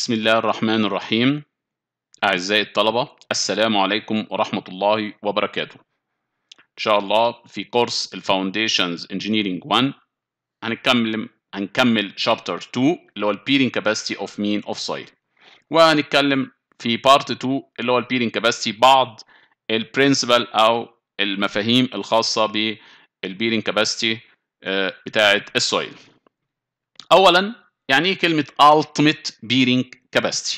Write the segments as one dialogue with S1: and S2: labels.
S1: بسم الله الرحمن الرحيم أعزائي الطلبة السلام عليكم ورحمة الله وبركاته إن شاء الله في كورس الفاونديشنز انجينيرينج 1 هنتكلم هنكمل شابتر 2 اللي هو البيرنج كاباسيتي اوف مين اوف سايل وهنتكلم في بارت 2 اللي هو البيرنج كاباسيتي بعض البرنسبل او المفاهيم الخاصة بالبيرنج كاباسيتي بتاعة السويل أولا يعني ايه كلمه ultimate bearing capacity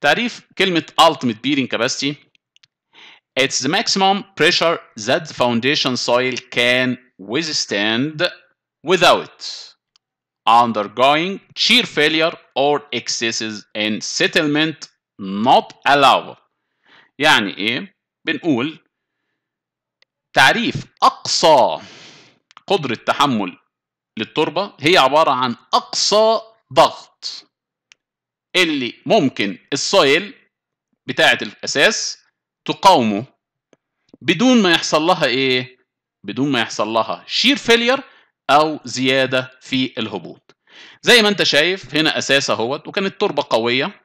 S1: تعريف كلمه ultimate bearing capacity It's the maximum pressure that the foundation soil can withstand without undergoing shear failure or excesses in settlement not allowed. يعني ايه؟ بنقول تعريف اقصى قدره تحمل للتربه هي عباره عن اقصى ضغط اللي ممكن السويل بتاعه الاساس تقاومه بدون ما يحصل لها ايه بدون ما يحصل لها شير فيلير او زياده في الهبوط زي ما انت شايف هنا اساس اهوت وكانت التربه قويه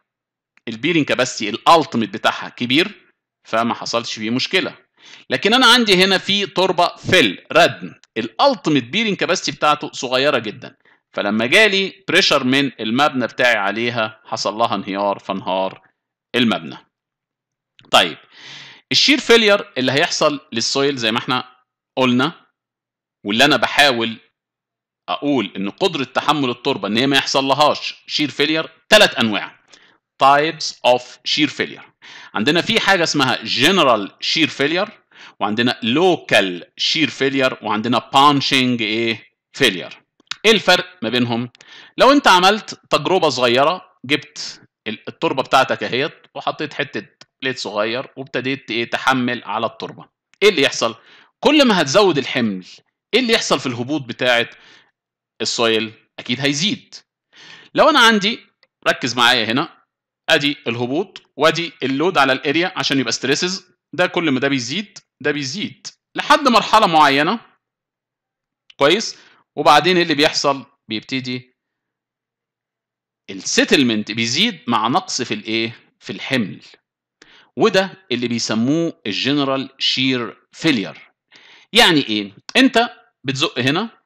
S1: البيرنج كاباستي الالتيميت بتاعها كبير فما حصلش فيه مشكله لكن انا عندي هنا في تربه فل ردم الالتيميت بيرنج كاباسيتي بتاعته صغيره جدا فلما جالي بريشر من المبنى بتاعي عليها حصل لها انهيار فانهار المبنى طيب الشير فيلير اللي هيحصل للسويل زي ما احنا قلنا واللي انا بحاول اقول ان قدره تحمل التربه ان هي ما يحصل لهاش شير فيلير ثلاث انواع تايبس اوف شير فيلير عندنا في حاجه اسمها جنرال شير فيلير وعندنا لوكال شير فيلير وعندنا بانشنج ايه فيلير ايه الفرق ما بينهم لو انت عملت تجربه صغيره جبت التربه بتاعتك اهيت وحطيت حته بليت صغير وابتديت ايه تحمل على التربه ايه اللي يحصل كل ما هتزود الحمل ايه اللي يحصل في الهبوط بتاعه السويل اكيد هيزيد لو انا عندي ركز معايا هنا ادي الهبوط وادي اللود على الاريا عشان يبقى ستريسز ده كل ما ده بيزيد ده بيزيد لحد مرحله معينه كويس وبعدين إيه اللي بيحصل بيبتدي السيتلمنت بيزيد مع نقص في الايه في الحمل وده اللي بيسموه الجنرال شير فيلير يعني ايه انت بتزق هنا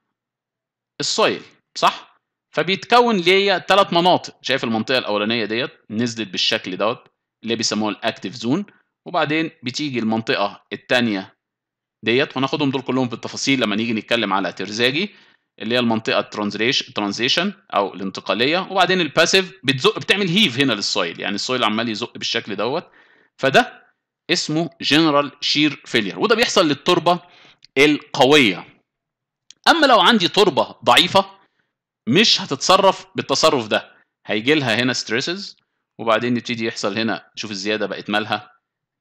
S1: السويل صح فبيتكون ليا ثلاث مناطق شايف المنطقه الاولانيه ديت نزلت بالشكل دوت اللي بيسموها الاكتيف زون وبعدين بتيجي المنطقه الثانيه ديت وهناخدهم دول كلهم بالتفاصيل لما نيجي نتكلم على ترزاجي اللي هي المنطقه الترانزيشن او الانتقاليه وبعدين الباسيف بتزق بتعمل هيف هنا للسويل يعني السويل عمال يزق بالشكل دوت فده اسمه جنرال شير فيلير وده بيحصل للتربه القويه اما لو عندي تربه ضعيفه مش هتتصرف بالتصرف ده هيجي لها هنا ستريسز وبعدين يبتدي يحصل هنا شوف الزياده بقت مالها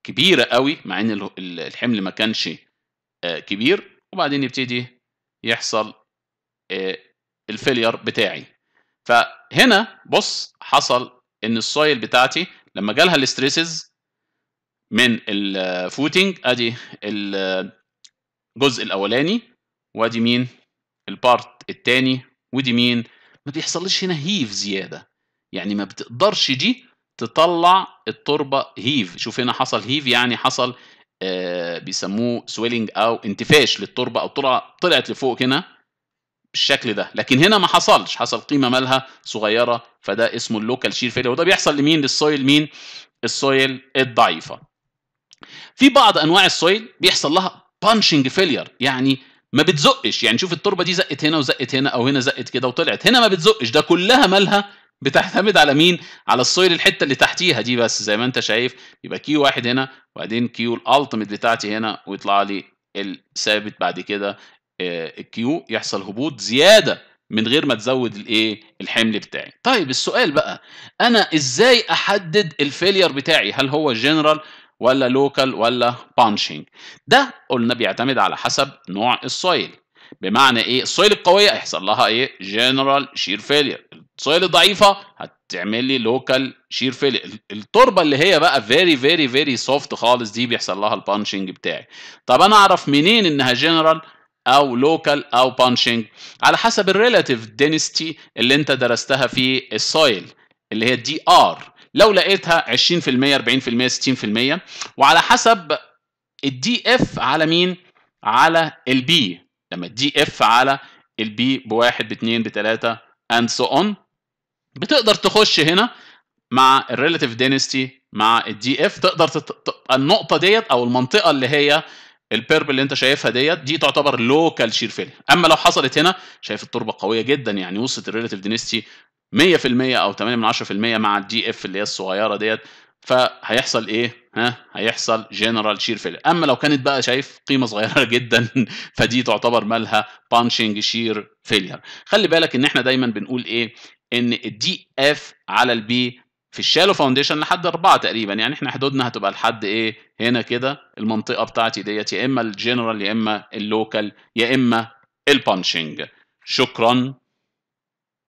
S1: كبيره قوي مع ان الحمل ما كانش آه، كبير وبعدين يبتدي يحصل آه، الفيلير بتاعي فهنا بص حصل ان السويل بتاعتي لما جالها الاستريسز من الفوتنج ادي الجزء الاولاني وادي مين البارت الثاني ودي مين ما بيحصلش هنا هيف زياده يعني ما بتقدرش دي تطلع التربه هيف شوف هنا حصل هيف يعني حصل آه بيسموه سويلنج او انتفاش للتربه او طلع طلعت لفوق هنا بالشكل ده لكن هنا ما حصلش حصل قيمه مالها صغيره فده اسمه اللوكال شير فيلير وده بيحصل لمين للسويل مين السويل الضعيفه في بعض انواع السويل بيحصل لها بانشنج فيلير يعني ما بتزقش يعني شوف التربه دي زقت هنا وزقت هنا او هنا زقت كده وطلعت هنا ما بتزقش ده كلها مالها بتعتمد على مين على السويل الحته اللي تحتيها دي بس زي ما انت شايف يبقى كيو واحد هنا وبعدين كيو الالتيميت بتاعتي هنا ويطلع لي الثابت بعد كده الكيو آه، يحصل هبوط زياده من غير ما تزود الايه الحمل بتاعي طيب السؤال بقى انا ازاي احدد الفيلير بتاعي هل هو جنرال ولا لوكال ولا بانشينج ده قلنا بيعتمد على حسب نوع السويل بمعنى ايه السويل القويه هيحصل لها ايه جنرال شير فيلير السويل الضعيفه هتعمل لي لوكال شير فيلير التربه اللي هي بقى فيري فيري فيري سوفت خالص دي بيحصل لها البانشينج بتاعي طب انا اعرف منين انها جنرال او لوكال او بانشينج على حسب الريلاتيف دينستي اللي انت درستها في السويل اللي هي الدي ار لو لقيتها 20% 40% 60% وعلى حسب الدي اف على مين؟ على البي لما الدي اف على البي بواحد باثنين بثلاثه اند سو اون بتقدر تخش هنا مع الريلاتيف دينستي مع الدي اف تقدر تط... النقطه ديت او المنطقه اللي هي البيربل اللي انت شايفها ديت دي تعتبر لوكال شير فيلير اما لو حصلت هنا شايف التربه قويه جدا يعني وصلت الريلاتيف دينستي 100% او 8.10% مع الدي اف اللي هي الصغيره ديت فهيحصل ايه؟ ها هيحصل جنرال شير فيلر اما لو كانت بقى شايف قيمه صغيره جدا فدي تعتبر مالها بانشنج شير فيلر خلي بالك ان احنا دايما بنقول ايه؟ ان الدي اف على البي في الشالو فاونديشن لحد أربعة تقريبا يعني احنا حدودنا هتبقى لحد ايه هنا كده المنطقة بتاعتي ديت يا إما الجنرال يا إما اللوكال يا إما البانشنج شكرا